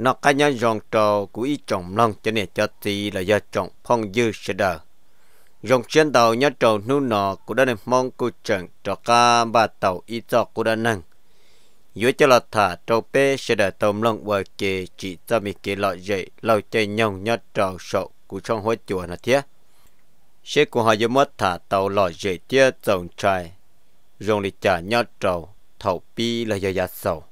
nó cá nhân dòng trò của ý trọng lông cho nên cho tí là do trọng phong dư sẽ đờ dòng trên tàu nhớ trầu nu nọ của đất đơn mong cụ trận trò ca ba tàu ý cho của đất năng dưới cho là thả trâu bê sẽ đờ tàu lông và kề chỉ cho mình kề lọ dậy lâu chơi nhau nhớ trầu sậu của trong hội chùa là thế sẽ của họ giống mất thả tàu lọ dậy tia trồng trai dùng lịch trả nhớ trầu thầu pi là do giá sầu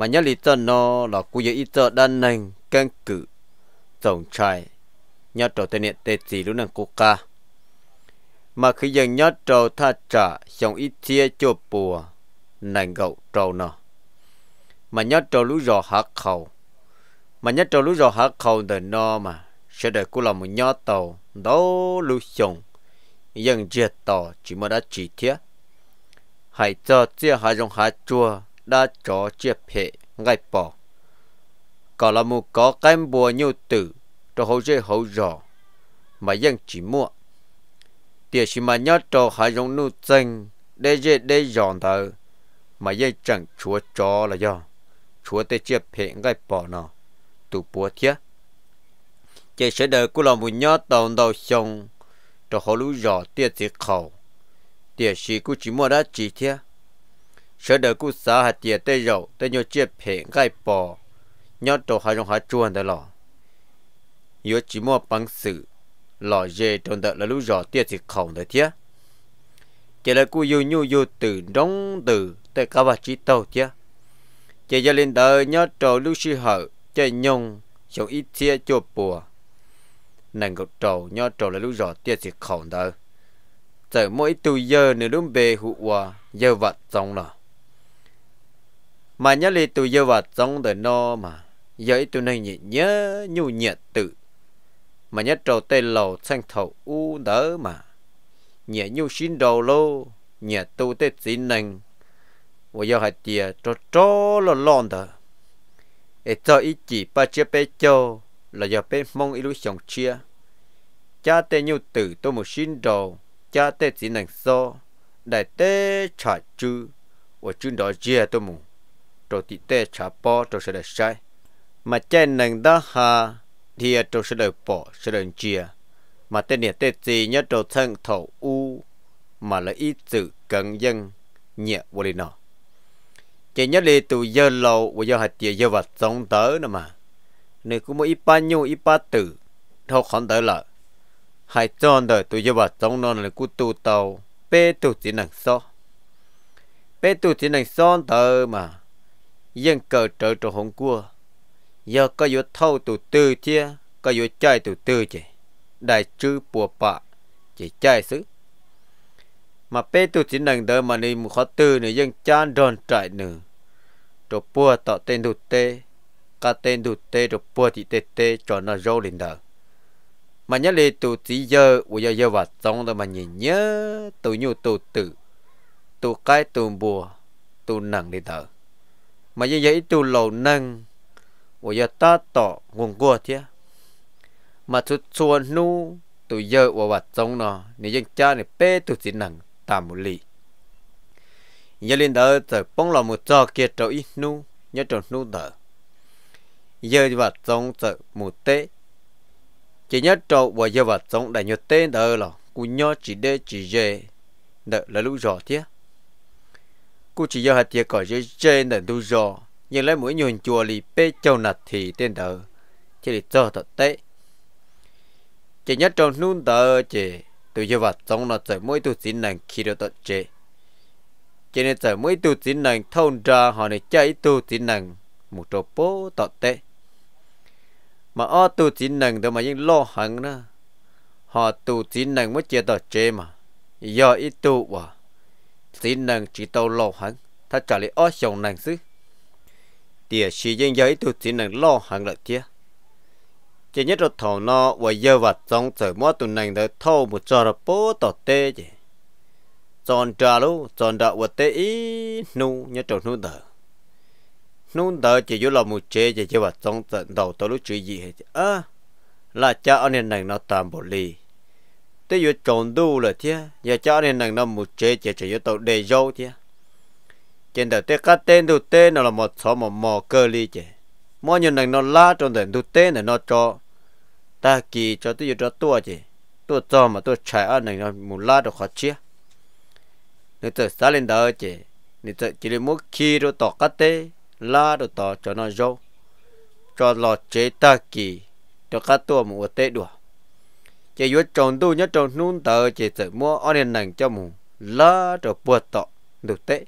mà nhớ lý tờ nó là cú dễ ít tờ đan nành căn cử tổng trai nhớ trò tên nhẹ tê tì lúc năng cô ca mà khi dần nhớ trò tha trả xong ít chia cho bùa nành gậu trâu nó mà nhớ trò lũ rò hạ khẩu mà nhớ trò lũ rò hạ khẩu đời nó mà sẽ đời cô là một nhớ tàu đó lũ xong dân diệt tàu chỉ mới đã chỉ thiết hãy cho chia hai dòng hạ chua đã cho chiếc hệ ngay bỏ cả là một có cái bùa nhiều tử cho hậu dễ hậu rõ mà dân chỉ mua Tiếc chỉ mà nhớ cho hai dòng nụ chân để dễ để dọn thở mà dân chẳng chúa cho là do chúa tê chiếc hệ ngay bỏ nó tụ bùa thiết Chế sẽ đợi cô là một nhớ tàu đầu xong cho họ lũ rõ tiền chỉ khẩu Tiếc chỉ cô chỉ mua đã chỉ thiết sợ đời cú xã hạt tiệt tê rậu tê nhô chia phê gai bò nhó tổ hà rong hà chuan tê lò yếu chỉ mua bằng sự lò dê trong đợt là lũ rò tiệt thì khổng tê thiết chỉ là cú yêu nhu yêu từ đóng từ tê cá bà chỉ tàu thiết chỉ gia lên đời nhó tổ lũ sư hở chơi nhông sống ít thiết cho bùa nàng gọc trầu nhó trầu là lũ rò tiệt thì khổng tê giờ mỗi tu giờ nửa đúng bề hụ hòa giờ vật xong rồi mà nhớ li tụ yêu vào trong đời nó mà vậy tụ này nhị nhớ nhu nhiệt tự mà nhớ trâu tê lầu xanh thầu u đỡ mà nhớ nhu xin đầu lô nhớ tu tê xin nành và giờ hạt tiề cho cho lo lon đó để cho ít chỉ ba chia bé cho là giờ bé mong ít lúc chồng chia cha tê nhu tử tôi một xin đầu cha tê xin nành so đại tê trả chư và chư đó chia tôi mùng trò tì tế chả bò trò sẽ được sai mà trên nền đó ha thì trò sẽ được bỏ sẽ được chia mà tên nhiệt tế gì nhớ trò thân thổ u mà là ý tự cần dân nhẹ vô lý nó chỉ nhớ đi từ giờ lâu và giờ hạt tiền giờ vật sống tới nữa mà nếu cũng mỗi ít ba nhiêu ít ba tử thâu khẩn tới là hai tròn đời từ giờ vật sống nó là cú tu tàu bê tu chỉ năng so bê tu chỉ năng so tới mà dân cờ trở trở hồng cua giờ có yếu thâu tù tư chia có yếu chơi tù tư chỉ đại chư bùa bạ chỉ chơi xứ mà bé tụ chỉ nâng đỡ mà nên khó tư nữa dân chan đòn trại nữa rồi bùa tọ tên đụt tê cả tên đụt tê rồi bùa thì tê tê cho nó râu lên đờ mà nhớ lê tụ chỉ giờ của giờ giờ và trong đó mà nhìn nhớ tụ nhu tụ tử tụ cái tụ bùa tụ nặng lên đờ mà như vậy tu lầu nâng và giờ ta tỏ nguồn cua thế mà chú chuồn nu tụ giờ và vật trong nó nếu dân cha này bê tụ chỉ nặng tạm một lì giờ lên đó giờ bông là một trò kia trò ít nu nhớ trò nu đó giờ vật trong giờ một tê chỉ nhớ trò và giờ vật trong đại nhớ tê đó là cũng nhớ chỉ đê chỉ về đợi là lũ rõ thế cô chỉ do hạt tiệc cỏ dưới trên đền tu rò nhưng lấy mũi nhồn chùa lì bê châu nạt thì tên đỡ chỉ lì cho thật tế chỉ nhất trong nút tờ chỉ tôi cho vật trong nó trời mỗi tu xin nàng khi được tận chế cho nên trời mỗi tu xin nàng thôn ra họ này chạy tu xin nàng một trò bố tận tế mà ở tu xin nàng đó mà những lo hằng nữa họ tu xin nàng mới chia tận chế mà do ít tu vào sĩ nàng chỉ tàu lo hẳn ta trả lời ở chồng nàng xứ địa chỉ dân giới tu sĩ nàng lo hẳn lại kia chỉ nhất rồi thầu nó và giờ vật trong trời mua tụ nàng đã thâu một trò là bố tỏ tê chứ tròn trà lú tròn đạo và tê ý nu nhất trò nu đờ nu đờ chỉ vô là một chế chỉ cho vật trong trận đầu tao lúc chuyện gì hết à là cha anh nên nàng nó tạm bỏ lì thế vừa tròn đu là thế giờ cho nên nàng nó một chế chế chế tàu để dâu thế trên đầu tê cá tên đầu tê nó là một số một mò cơ ly chế mỗi nhân nàng nó lá trong đời đầu tê này nó cho ta kỳ cho tới giờ cho tua chế tua cho mà tua chạy ăn nàng nó một lá được khó chia nếu tự xa lên đầu chế nếu tự chỉ lấy một khi rồi tỏ cá tê lá rồi tỏ cho nó dâu cho lọ chế ta kỳ cho cá tua một tê đuổi chỉ vừa tròn đu nhất tròn nún tờ chỉ tự mua ở nền nặng cho mù lá rồi buộc tọ được tế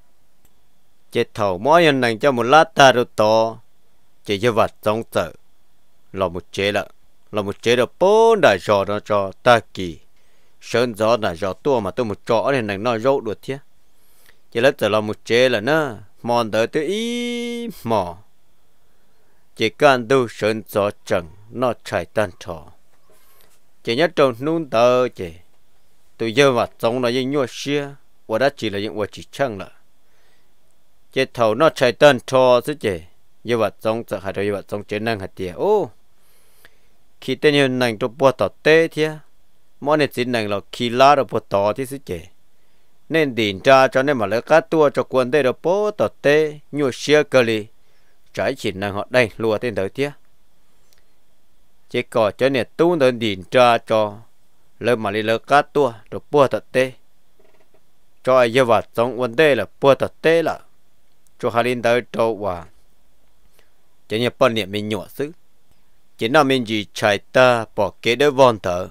chỉ thầu mua nền nặng cho mù lá ta được to chỉ cho vật trong tờ là một chế lợ là một chế được bốn đại trò nó cho ta kỳ sơn gió là gió tua mà tôi một trò nên nặng nó râu được thế chỉ lấy tờ là một chế là nó mòn tờ tự ý mò chỉ cần đu sơn gió chẳng nó chạy tan trò chỉ nhớ trong nung tờ chỉ tôi giờ mà trồng là những nhua xia và đã chỉ là những quả chỉ chăng là chỉ thầu nó chạy tên cho chứ chỉ giờ mà trồng sợ hại rồi giờ mà trồng chế năng hạt tiền ô khi tên như năng cho bò tọt tê thế món này chỉ năng là khi lá được bò tọt thì chứ chỉ nên đỉnh tra cho nên mà lấy cá tua cho quân đây được bò tọt tê nhua xia cơ li trái chỉ năng họ đây lùa tên tới tiếc chỉ có cho nên tu nó điền tra cho lỡ mà lỡ cá tua rồi bua thật tê cho ai giờ vào trong vấn đề là bua thật tê là cho hai linh tới trâu và chỉ như bao niệm mình nhỏ xứ chỉ nào mình gì chạy ta bỏ kế đỡ von thở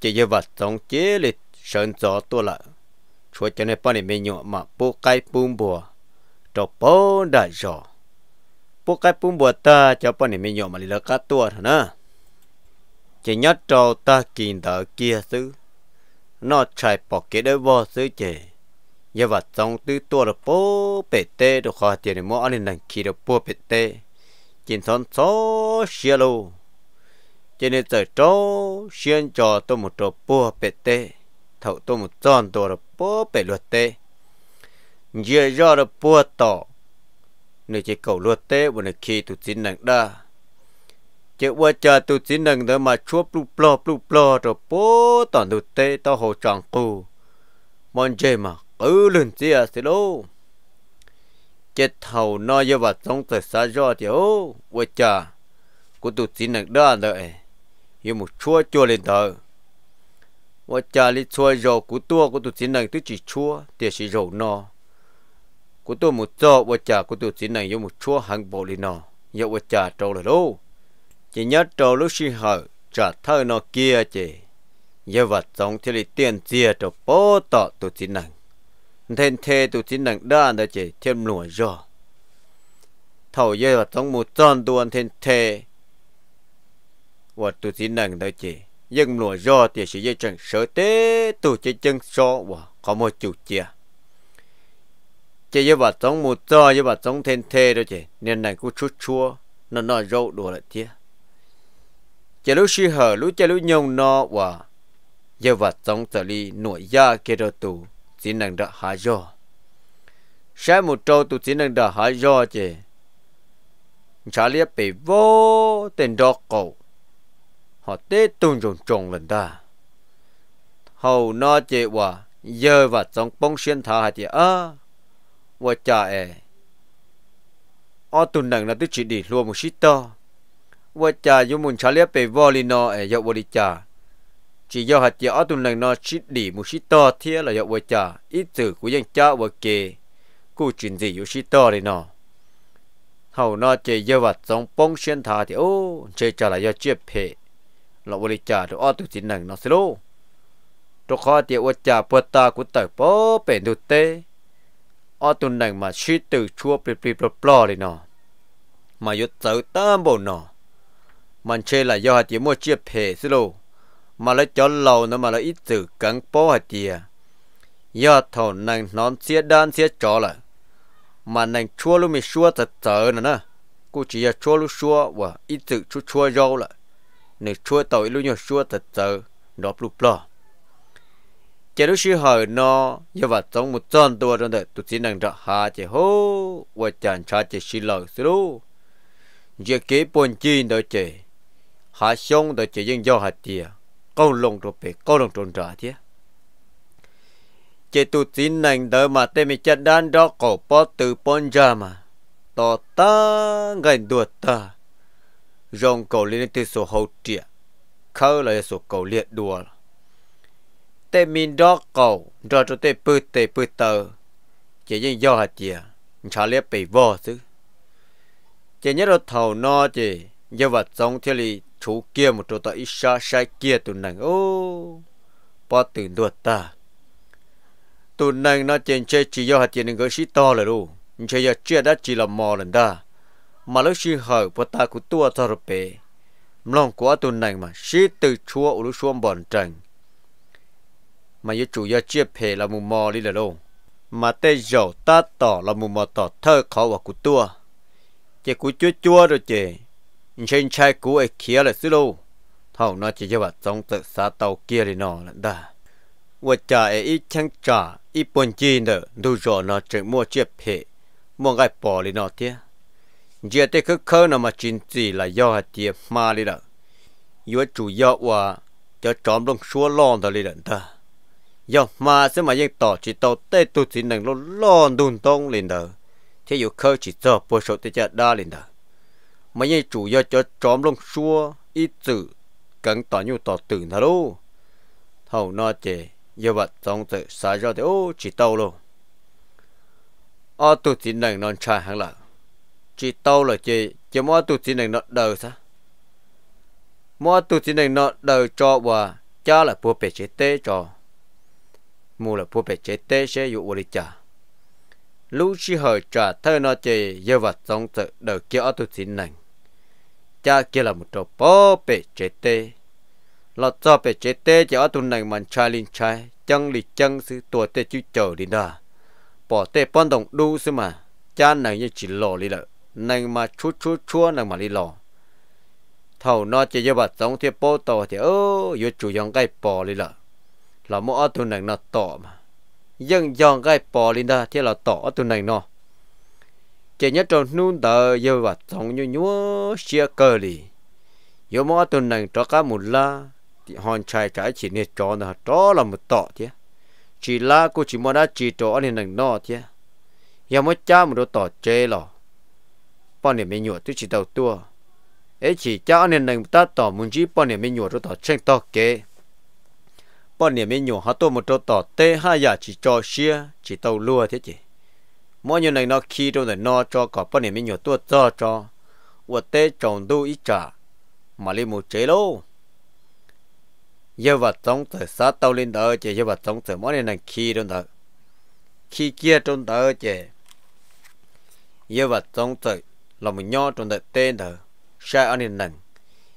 chỉ giờ vào trong chế lịch sơn gió tua lại cho cho nên bao niệm mình nhỏ mà bua cái bùn bùa cho bao đại gió bố cái bún bùa ta cho bọn này mình nhổ mà lì lỡ cá tua chỉ nhớ trâu ta kìm đỡ kia xứ nó chạy bỏ cái đỡ vô xứ chè giờ vật trong tư tua được bố bể tê được khó tiền để mua ăn khi được bố bể tê chỉ son số xia lô nên giờ trâu xuyên cho tôi một bố bể tê thầu tôi một tròn tua bố bể luật tê giờ do được bố tỏ nơi chỉ cầu lúa tê và nơi khi tụt chín nặng đa chỉ qua chờ tụt chín nặng đó mà chúa plu plo plu plo rồi bố toàn tụt tê to hồ tròn cù mòn chê mà cứ lên chia à, xí lô chết thầu no do vật sống tới xa do thì ô qua chờ của tụt chín nặng đa đợi hiểu một chúa chúa lên thờ qua chờ lý chúa rồi của tua của tụt chín nặng tức chỉ chúa thì chỉ rầu no cô tôi một cho vợ chả cô tôi chỉ này giống một chúa hàng bộ đi nọ giờ vợ chả trâu là đâu chỉ nhớ trâu lúc sinh hở trả thơ nó kia chị giờ vật sống thì lấy tiền chia cho bố tọ tôi chỉ này thêm thế tôi chỉ này đa đó chị thêm lùa rồi thầu giờ vật sống một tròn tuần thêm thế vật tôi chỉ này đó chị nhưng lùa rồi thì sẽ dây chẳng sợ tế tôi chỉ chân so và có một chủ chia chỉ như bà chống mù cho như bà chống thiên thê đó chị nên này cũng chút chua nó nó râu đùa lại thế chỉ lúc suy hở lúc chỉ lúc nhông nó và giờ bà chống trở đi nội gia kia đó tù chỉ năng đã hạ do sai một trâu tù chỉ năng đã hạ do chị chả liếc bị vô tên đó cầu họ tê tung trồng trồng lần ta hầu nó chị và giờ và trong bông xuyên thả hạt chị à ว่าจ่าเออตุนหนังนาตุจิดีรัวมุชิตโตว่าจ่ายุมุนชาเลียไปวอลินอเอยาวริจาจียอหัดเจอตุนหนังนาชิดีมุชิตโตเทียละยาวจ่าอิตืกูยังจ้าวเก กูจินดียุชิตโตเลยนอเฮานอเจเยวัดสองปงเชียนทาที่โอ้เจจ่าละยาเจ็บเพเราบริจาคอตุจินหนังนอสิโลตัวข้อเทียวจ่าปวดตากตเติบโปเป็นดุเตอาตุนดังมาชีตื่ชัววปลีปลปลอเลยเนาะ มายุดเือตามบนเนาะ มันเชละยอดเยมัวเจียเพสิโล มาละจอนเหล่านะมาละอิจือกังป้อเตีย ยอดเท่านังนอนเสียดานเสียจอละมันนังชัวลูกไม่ชัวจะเจอนะนะ กูจะยชัวลูกชัวว่าอิจือชัวชัวยาวละหนึ่งชัววต่ออลูกยชัวจะเจอดอกลุกปลอ chế lúc sư hỏi nó giờ vật trong một chân tua trong đời tôi chỉ năng rõ hà chế hô và chẳng cha chế sư lời sư lú giờ kế bồn chi đó chế hà xong đó chế dân do hà tiề câu lồng trộm bể câu lồng trộm trả thế chế tôi chỉ năng đỡ mà tên mình chân đan đó cổ bó từ bón ra mà tỏ ta ngày đuột ta rong cầu lên từ số hậu triệt khâu lại số cầu liệt đùa tê min đó cầu rồi cho tê bự tê bự tờ chỉ riêng do hạt chìa à? chả lẽ bị vô chứ chỉ nhớ rồi thầu no chỉ do vật giống thế li chú kia một chỗ tại ít xa sai kia tụi nàng ô bỏ từ đuột ta tụi nàng nó trên chơi chỉ do hạt chìa nên gỡ xí to là đủ chơi giờ chia đã chỉ là mò lần ta mà lúc xí hở của ta cũng tua cho rồi bể lòng quá tụi nàng mà xí từ chúa ủ lúc xuống bọn trăng mà yêu chủ yếu chia phê là mù mò đi là đâu mà tê dầu ta tỏ là mù mò tỏ thơ khó và cụ tua chè cụ chua chua rồi chè trên chai cụ ấy kia là xứ đâu thầu nó chỉ cho bà sống tự xa tàu kia đi nó là ta và trả ấy ít chẳng trả ít buồn chi nữa đủ rồi nó chỉ mua chia phê mua cái bỏ đi nó thế giờ tê cứ khơ nó mà chín gì là do hạt tiệp mà đi đó yếu chủ yếu và cho trộm đông xua lon thôi đi đợt ta giờ mà sẽ mà yên tỏ chỉ tàu tê tu chỉ nâng lô lô đun tông lên đó thế dù khơi chỉ giờ bồi sổ tê chợ đa lên đó mà yên chủ yếu cho chóm lông xua ít chữ cần tỏ nhu tỏ tử nó đâu hầu nó chè giờ vật trong tự xả ra thì ô chỉ tàu luôn ở tu chỉ nâng non trai hẳn là chỉ tàu là chè chỉ mỗi tu chỉ nâng nó đời sao mỗi tu chỉ nâng nó đời cho bà cha là bố bể chế tê cho mua là phụ bệ chế tế sẽ dụ ổ lý chả. Lúc xí hở trả thơ nó chê dơ vật sống sợ đỡ kia ở tù xin nành. Cha kia là một trò bó bệ chế tế. Lọ cho bệ chế tế chả ở tù nành màn trai linh trai, chân lì chân sư tùa tê chú chờ đi đà. Bỏ tê bọn đồng đu sư mà, cha nàng như chỉ lò lý lợi, nàng mà chú chú chúa nàng mà lý lò thầu nó chỉ cho vật sống thì bố tổ thì ơ yêu chủ dòng cái bò đi lợ là mua tụi này nó tỏ mà dân dọn cái bò lên đó thì là tỏ tụi này nó chỉ nhất trong nút tờ và trong như nhúa xia cơ đi giờ mua tụi này cho cá một la thì hòn chai trái chỉ nên cho nó đó là một tỏ chứ chỉ la cô chỉ mua đã chỉ cho nên này nó chứ giờ mới cha một đồ tỏ chê lò bọn này mới nhụa tôi chỉ đầu tua ấy chỉ cha nên này ta tỏ muốn chỉ bọn này mới nhụa đồ tỏ tranh tỏ kế bọn niệm mình nhổ hát tôi một chỗ tỏ tê ha giả chỉ cho xia chỉ tàu lua thế chị mỗi như này nó khi trong này nó cho có bọn niệm mình nhổ tôi cho cho và tê trồng đu ít trả mà lên một chế lô giờ vật sống từ sát tàu lên đỡ chị giờ vật sống từ mỗi như này khi trong thời khi kia trong đỡ chị giờ vật sống từ là một nho trong thời tên thời sai anh nên nặng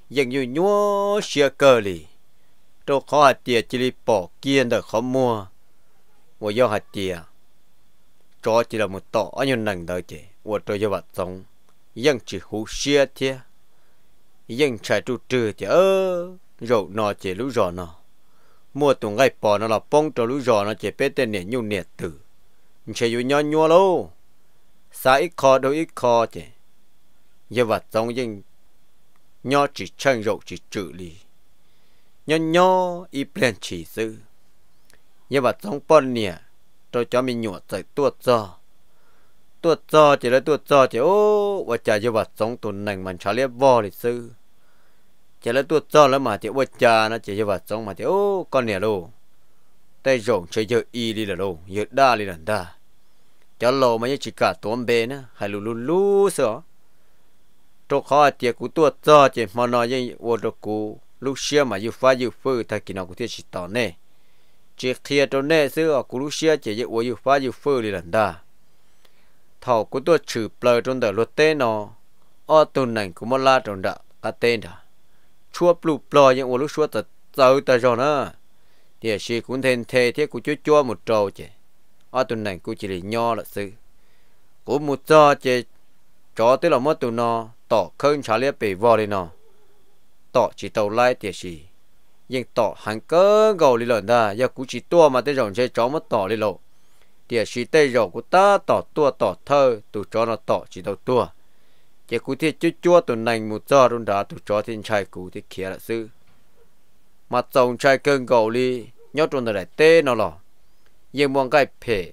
dường như nhúa xia cờ lì tôi khó hạt tiền chỉ đi bỏ kia được khó mua mua do hạt tiền cho chỉ là một tọ nhưng nặng đời chị của tôi cho bạn sống dân chỉ hú xia thế dân chạy trụ trừ chị ơ rượu nọ chị lũ rò nọ mua tụng ngay bỏ nó là bông cho lũ rò nó chị bé tên nè nhu nè tử chị dù nhỏ nhua lô xa ít khó đâu ít khó chị giờ vật sống dân nhỏ chỉ chân rượu chỉ trừ lì ยนอยออีเปลี่ยนฉีซื้อยี่บัดสองปอนเนี่ยตัวจอมีหนวดใส่ตัวจอตัวจอเจแล้วตัวจอเจโอ้ว่าจะยี่บัดสองตัวหนึ่งมันชาเลียบวอเลิซื้อ เจแล้วตัวจอแล้วมาเจว่าจานะเจยี่บัดสองมาเจโอ้ก้อนเนี่ยโลแต่ยงเฉยเยอะอีลีละโลเยอะได้าลีนได้าจะโลมาเยอะจิกาตัวเบนะให้ลูลูลูเสาอตัวข้อเจกูตัวจอเจมานอยังวัวกู lúc xưa mà yêu phá yêu phơi, thay kỳ nào cũng thiết chỉ tỏ nè chỉ kia cho nè xưa ở cũng lúc xưa chỉ yêu yêu phá yêu phơi đi lần đó thọ của tôi trừ bờ trong đời luật tên nó ở tuần này cũng mất la trong đó cả tên đó chua blu bờ những ô lúc chua tật tớ tớ rồi nữa thì chỉ cũng thêm thế thế cũng chúa chua một trâu chứ ở tuần này cũng chỉ là nho là sư. cũng một trò chứ cho tới là mất tuần nó tỏ khơi trả liếc bị vò đi nó tỏ chỉ tàu lại tiền gì nhưng tỏ hẳn cơ gầu đi lần ra giờ cũng chỉ tua mà tới rồng chơi chó mất tỏ đi lộ tiền gì tây rồng của ta tỏ tua tỏ thơ tụ chó nó tỏ chỉ tàu tua chỉ cú thì chút chua tụ nành một giờ luôn đã tụ chó thiên chai cú thì kia là sư mà chồng chai cơn gầu đi nhớ tụ nó lại tê nó lò nhưng mong cái phê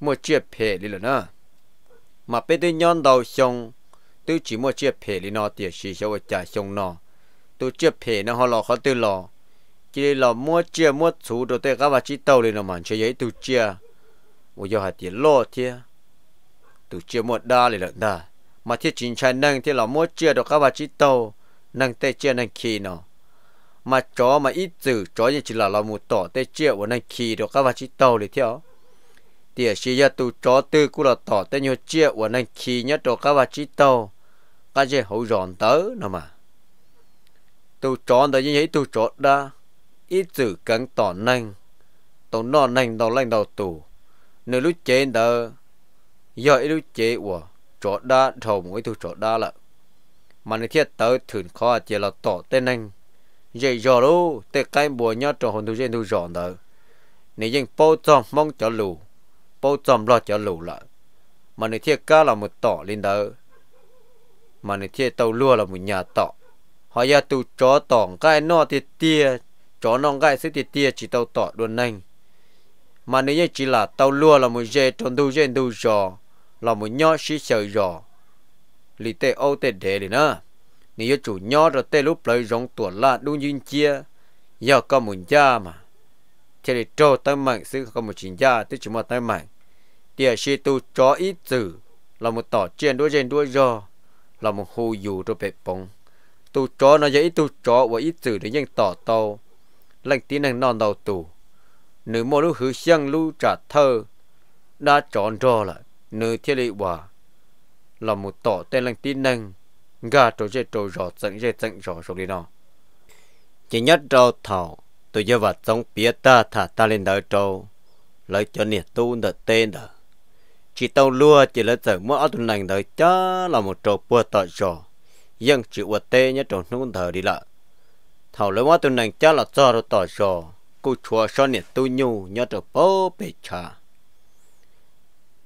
mua chia phê đi lần nữa mà bây giờ nhon đầu xong tôi chỉ mua chia phê đi nó tiền gì cho trả xong nó tôi chưa phê nó họ lò khó tôi lò chỉ lò mua chưa mua chú đồ tôi các bà chỉ tàu lên mà chơi giấy tôi chưa ô giờ hạt lo thế tôi chưa mua đa lên lợn đa mà thiết chính trai nâng thì lò mua chưa đồ các bà chỉ tàu nâng tê khi nó mà chó mà ít chữ chó như chỉ là lò mù tỏ tê chưa của nâng khi đồ các bà chỉ tàu theo thì chỉ giờ tôi chó tư cũng là tỏ tê nhiều của nâng khi nhất đồ các bà chỉ cái gì hậu giòn tới nó mà tu chọn đó như thế tu chọn đó ít chữ cần tỏ năng tỏ nọ năng đầu lành đầu tù nếu lúc chế đó giờ ít lúc chế của chọn đó thầu mỗi tu chọn đó là mà nếu thiết tới thường khó à, chỉ là tỏ tên năng dễ dò đâu tê cái bùa nhớ trong hồn tu chế tu chọn đó nếu dân bao tròn mong cho lù bao tròn lo cho lù là mà nếu thiết cá là một tỏ lên đó mà nếu thiết tàu lua là một nhà tỏ họ giờ tụ chó tỏng cái no thì tia chó non cái sẽ thì tia chỉ tàu tỏ đồn nành mà nếu như chỉ là tàu lua là một dê tròn đu dê đu giò là một nhỏ xí sợi giò lì tê ô tê đế đi nữa nếu chủ nhỏ rồi tê lúc lấy giống tuột là đúng duyên chia giờ có một cha mà thế thì trâu tới mạnh sẽ có một chính cha tức chỉ một tới mạnh tia xí tu chó ít tử là một tỏ trên đuôi dê đuôi giò là một hồ dù rồi bẹp bóng tu cho nó dễ tu cho và ít từ để nhân tỏ tàu lành tí năng non đầu tù nữ mô lúc hứa xăng lưu trả thơ đã chọn cho là nữ thiết lị hòa là một tỏ tên lạnh tí năng gà trò dễ trò rõ dẫn dễ dẫn rõ rồi đi nó chỉ nhất trò thảo tôi giờ vật trong phía ta thả ta lên đỡ trò lấy cho nhiệt tu đỡ tên đỡ chỉ tàu lua chỉ lấy giờ mua ở tuần lành đỡ chá là một trò bùa tọt rõ dân chịu vật tê nhá trộn nung thở đi lợ thảo lấy mắt tôi nàng cha là cho rồi tỏ sò cô chùa so nè tôi nhu nhớ trộn bố bề cha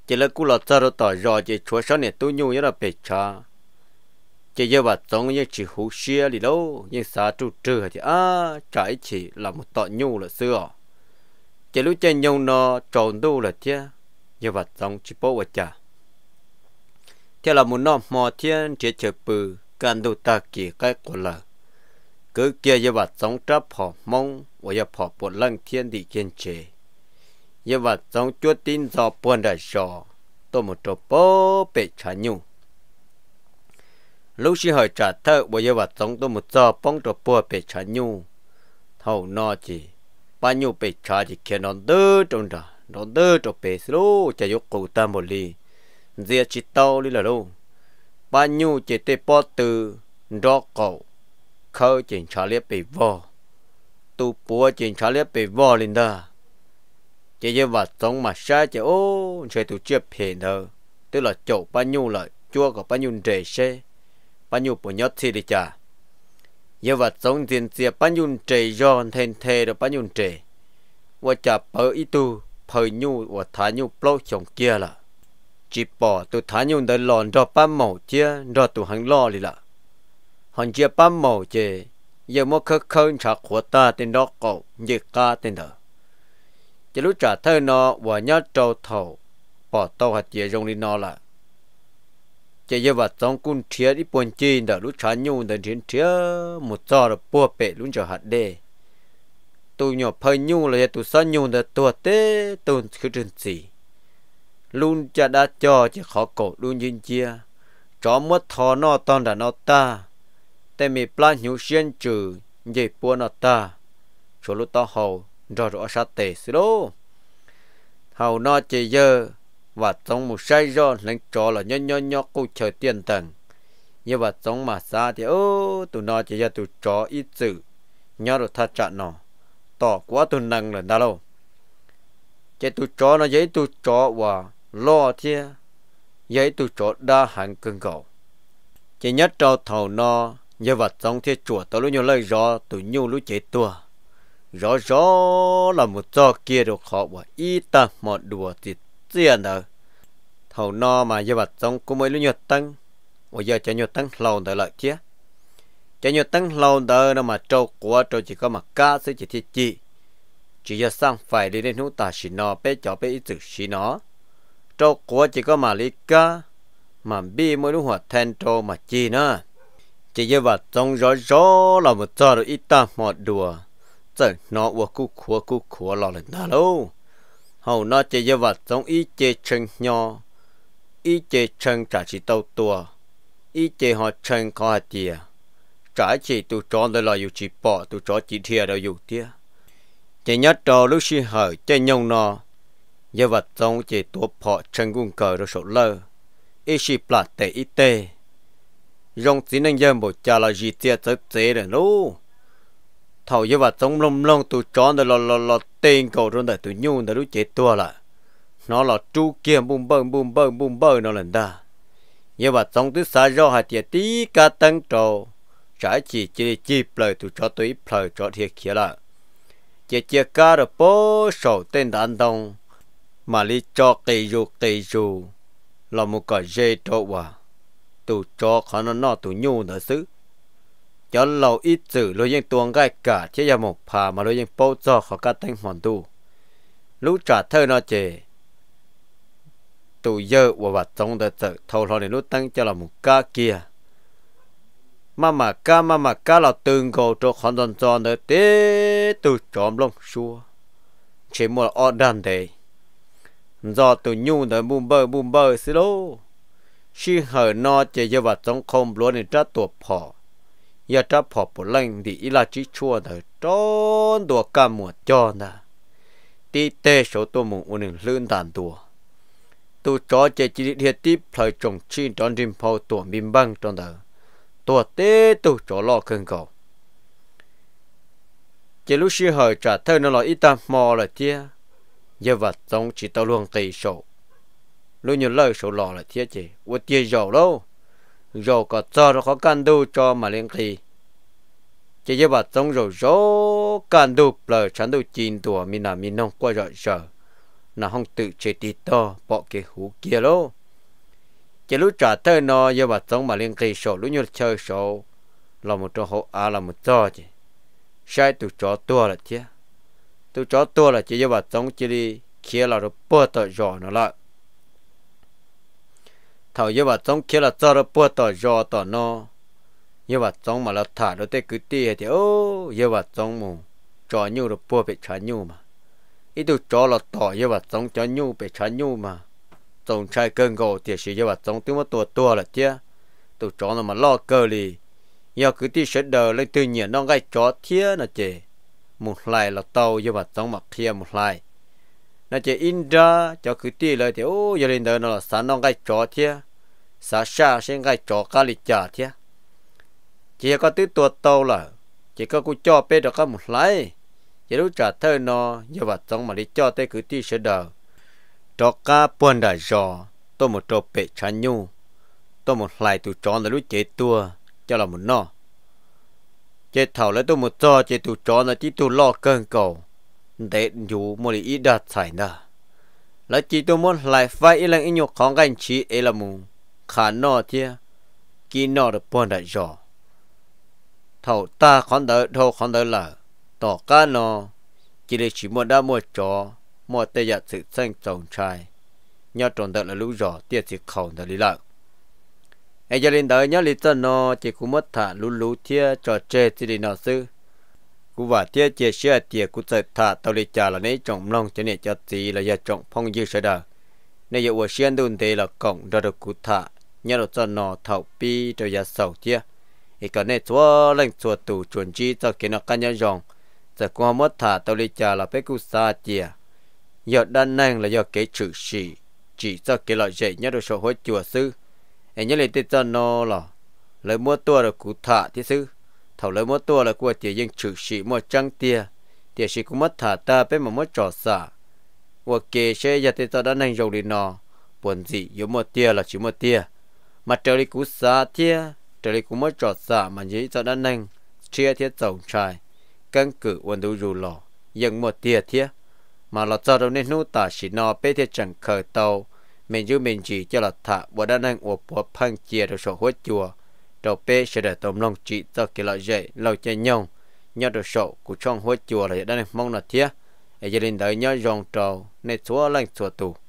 chỉ là cô là cho rồi tỏ sò chỉ chùa so nè tôi nhu nhớ là bề cha chỉ giờ bà giống như chỉ hú xia đi đâu nhưng xa trụ trừ thì á trái chỉ là một tọ nhu là xưa chỉ lúc chơi nhau nó tròn đu là thế giờ bà giống chỉ bố và cha thế là một nọ mò thiên chỉ chờ bự cần đủ ta kỳ cái của là cứ kia giờ vật sống chấp họ mong và giờ họ buồn lăng thiên địa kiên chế giờ vật sống chúa tin do buồn đại sò tôi một chỗ bố bể trả nhung lúc xí hỏi trả thơ và giờ vật sống tôi một giờ bóng chỗ bố bể trả nhung thầu no chỉ bao nhiêu bể trả chỉ kia nó đỡ trong đó nó đỡ chỗ bể lô chả dục cụ ta một ly diệt chỉ tao đi là đâu ba nhu chỉ tê bó từ đó cầu khơi chỉ trả liếp bị vò tu búa chỉ trả liếp bị vò lên đó chỉ như vật sống mà xa chỉ ô chơi tu chưa phiền đâu tức là chỗ ba nhu lại chua của ba nhu rể xe ba nhu bùn nhớ thì đi chả như vật sống tiền xe ba nhu rể giòn thèn thề rồi ba nhu rể và chả bờ ít tu thời nhu và thả nhu plau chồng kia là chỉ bỏ tụ thả nhung đời lòn rọ bám màu chia rọ tu hắn lo lì lạ hắn chia bám màu chê giờ mua khơ khơ trả của ta tên đó cậu như ca tên đó chỉ lúc trả thơ nó và nhớ trâu thầu bỏ tàu hạt dễ rong đi nó là chỉ giờ vật trong cung chia đi buồn chi đỡ lúc trả nhung đời chiến chia một giờ là bùa bể lúc cho hạt đê tụ nhỏ phơi nhung là tụ sao nhung đời tụ tê tụ cứ trường gì luôn cha đã cho chỉ khó cổ luôn nhìn chia chó mất thò nó toàn đã nó ta tại mi plan hiểu xuyên trừ dễ bua nó ta chỗ lúc ta hầu rõ rõ sát tệ xí đô hầu nó chỉ giờ và trong một say do lên trò là nhon nhon nhon cô chờ tiền tầng như và trong mà xa thì ô tụi nó chỉ giờ tụi chó ít chữ nhó được thật chặt nó tỏ quá tụi năng là đâu chế tụi chó nó dễ tụi chó và lo thia dây tụ chỗ đa hàng cưng cầu chỉ nhất cho thầu no như vật trong thiết chùa tao lúc nhiều lời rõ tụ nhu lúc chế tua rõ rõ là một do kia được họ và y ta một đùa thì tiền ở thầu no mà như vật trong cũng mới lúc nhiều tăng bây giờ cho nhiều tăng lâu đợi lợi chia cho nhiều tăng lâu đợi nó mà trâu của trâu chỉ có mặt cá sẽ chỉ thiết chỉ chỉ giờ sang phải đi đến hữu ta chỉ nó bé cho bé ít chữ chỉ nó cho quá chỉ có mà lý cá mà bi mới đúng hoạt then cho mà chi nữa chỉ như vậy trong gió gió là một trò rồi ít ta một đùa giờ nó vừa cú khua cú khua lo lên nào hầu nó chỉ như vậy trong ít chế chân nhỏ ít chế chân trả chỉ tàu tua ít chế họ chân có hạt tiền trả chỉ tu cho đây là dù chỉ bỏ tu cho chỉ thiệt đâu dù tiếc, chỉ nhớ trò lúc xí hở chỉ nhông nó giờ vật trong chỉ tua phọ chân Quân cờ rồi sổ lơ ít chỉ là tệ ít tệ rong chỉ nên giờ một cha là gì tiệt tới tệ rồi nô thầu giờ vật trong lồng lông tụ chọn rồi lò lò lò tên cầu rồi để tụ nhung để lúc chế tua là nó là chu kia bùm bơm bùm bơm bùm bơm nó lần đa giờ vật trong tứ xa rau hạt tiệt tí cả tăng trầu trái chỉ chỉ chỉ lời tụ cho tụi lời cho thiệt kia là chế chế cá rồi bố sầu tên đàn đông mà li cho kỳ dù kỳ dù là một cái dây trộn à tụ cho khó nó nó tụ nhu nữa xứ cho lâu ít dữ, lối những tuồng gai cả chứ giờ một phà mà lối những bao cho khó cả thanh hoàn tu lúc trả thơ nó chề tụ dơ và vật trong đời tự thâu lo này lúc tăng cho là một ca kia mà mà ca mà mà ca là từng cầu cho khó dần dần nữa tế tụ trộm lông xua chỉ một ở đàn đấy do tụ nhu tới bùm bơ bùm bơ xí lô xí hở no chế giờ vật trong không luôn nên trát tuột phò giờ trát phò bổ lanh thì ý là chỉ chua tới trốn đùa cả mùa cho nè tí tê số tôi mùng u nên lươn tàn đùa tu chó chế chỉ thiệt tiếp thời chồng chi tròn rim phò tuột bim băng tròn đời tuột tê tu chó lo cơn cầu chế lúc xí hở trả thơ nó lo ít ta mò là chia giờ vật trong chỉ tao luôn tay sổ lúc như lời sổ lọ là thiết chỉ ủa tia dầu đâu dầu có cho nó khó can đu cho mà liên kỳ chỉ giờ vật trong rồi dỗ can đu lời chán đu chín tuổi mình là mình không qua rồi giờ là không tự chế tí to bỏ cái hũ kia đâu chỉ lúc trả thơ nó giờ vật trong mà liên kỳ sổ lúc như chơi sổ là một chỗ hộ à là một chỗ chứ sai từ cho tua là thiết tôi cho tua là chỉ cho bà tống chỉ đi kia là được bơ tờ giò nó là thầu như bà tống kia là cho được bơ tờ giò tờ nó như bà tống mà là thả được cái cứ tì thì ô như bà tống mù cho nhu được bơ bị trả nhu mà ít tôi cho là tỏ như bà tống cho nhu bị trả nhu mà tổng trai cơn gồ thì chỉ cho bà tống tôi mà tua tua là chứ tôi cho nó mà lo cơ lì giờ cứ ti sẽ đờ lên từ nhiên nó gai chó thiê là chè một lại là tàu cho bà tông mặc kia một lại nó chỉ in ra cho cứ ti lời thì ô giờ lên đời nó là sáng nó cái trò thế sáng xa sẽ cái trò cá lịch trả thế chỉ có tứ tuột tàu là chỉ có cú cho bé được có một lại chỉ lúc trả thơ nó giờ bà tông mà đi cho tới cứ ti sẽ đời trò cá buồn đã giò tôi một chỗ bể chán nhu tôi một lại tụ tròn là lúc chế tua cho là một nọ no chết thầu lấy tôi một cho chết tụ cho là chỉ tụ lo cơn cầu để dù một ít đặt thải nè là chỉ tôi muốn lại phải ít lần ít nhục khó gánh chỉ ấy là mù khả nọ thia kí nọ được bọn đại giò thầu ta khoan đỡ thầu khoan đỡ là tỏ cá nọ chỉ để chỉ muốn đã một cho, một tây giặt sự xanh trồng trai nhau tròn đỡ là lũ giò tiệt sự khẩu đỡ lý lạc ai giờ lên đời nhớ lý tân nó chỉ cũng mất thả lú lú thia trò chơi thì đi nó sư cú vả thia chia sẻ thia cú sợ thả tàu đi trả là nấy trọng lòng cho nên cho tí là giờ trọng phong dư sẽ đời nên giờ ở xuyên đun thế là cổng ra được cú thả nhớ được cho nó thảo pi cho giờ sầu thia thì cái này chúa lên chúa tù chuẩn chi cho cái nó căn nhớ rồng giờ cú mất thả tàu đi trả là phải cú xa chia giờ đan năng là giờ cái chữ sĩ chỉ cho cái loại dạy nhớ được số hối chùa sư ไอ้เนี่ยเลยติดจนนอหรอเลยมัวตัวเลยกูถาที่ซื้อเท่าเลยมัวตัวเลยกูเตียยังฉุกฉีมัวจังเตียเตียฉีกูมัดถาตาเป็นมัวจอดสาว่าเกเชยาติดจนด้านในยงลีนอปนสิยมัวเตียละฉีมัวเตียมาเจอลยกูสาเตียเจอลยกูมัวจอดสามันยิ่งจนด้านในเชียเทียจงชาย กังเกือวันดูอยูหล่อยังมัวเตียเทียมาเราจอดเราเนนู่ตาฉีนอเปเทียจังเคยโต mình dù mình chỉ cho là thả bộ đàn anh của bộ phăng chia được sổ hốt chùa đầu bê sẽ để tổng lòng chỉ cho kỳ lợi dễ lâu chơi nhau nhau được sổ của trong hốt chùa là đa năng mong là thiết ở gia đình đời nhau dòng trầu nên xóa lành xóa tù